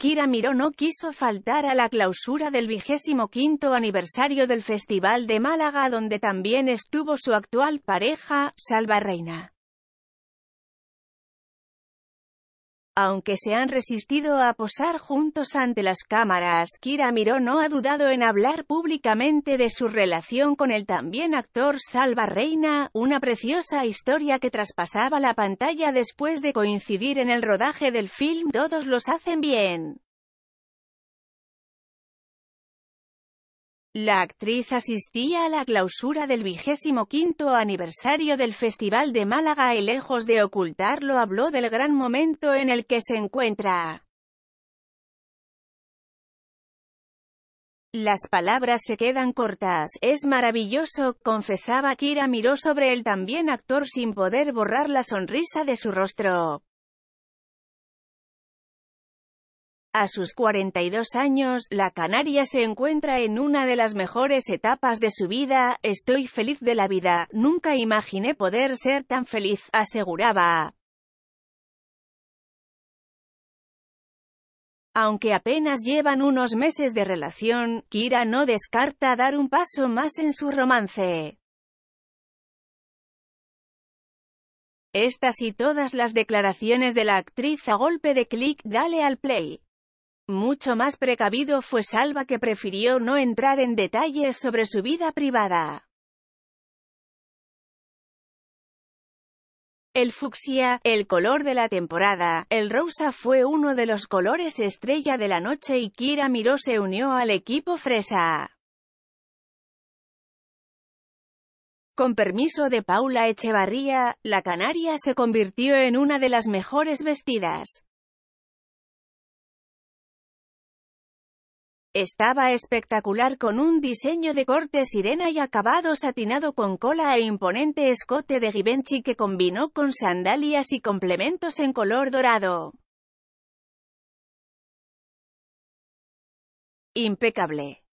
Kira Miró no quiso faltar a la clausura del vigésimo quinto aniversario del Festival de Málaga donde también estuvo su actual pareja, Salva Reina. Aunque se han resistido a posar juntos ante las cámaras, Kira Miró no ha dudado en hablar públicamente de su relación con el también actor Salva Reina, una preciosa historia que traspasaba la pantalla después de coincidir en el rodaje del film Todos los hacen bien. La actriz asistía a la clausura del vigésimo quinto aniversario del Festival de Málaga y lejos de ocultarlo habló del gran momento en el que se encuentra. Las palabras se quedan cortas, es maravilloso, confesaba Kira miró sobre el también actor sin poder borrar la sonrisa de su rostro. A sus 42 años, la Canaria se encuentra en una de las mejores etapas de su vida, estoy feliz de la vida, nunca imaginé poder ser tan feliz, aseguraba. Aunque apenas llevan unos meses de relación, Kira no descarta dar un paso más en su romance. Estas y todas las declaraciones de la actriz a golpe de clic dale al play. Mucho más precavido fue Salva que prefirió no entrar en detalles sobre su vida privada. El fucsia, el color de la temporada, el rosa fue uno de los colores estrella de la noche y Kira Miró se unió al equipo fresa. Con permiso de Paula Echevarría, la canaria se convirtió en una de las mejores vestidas. Estaba espectacular con un diseño de corte sirena y acabado satinado con cola e imponente escote de Givenchy que combinó con sandalias y complementos en color dorado. Impecable.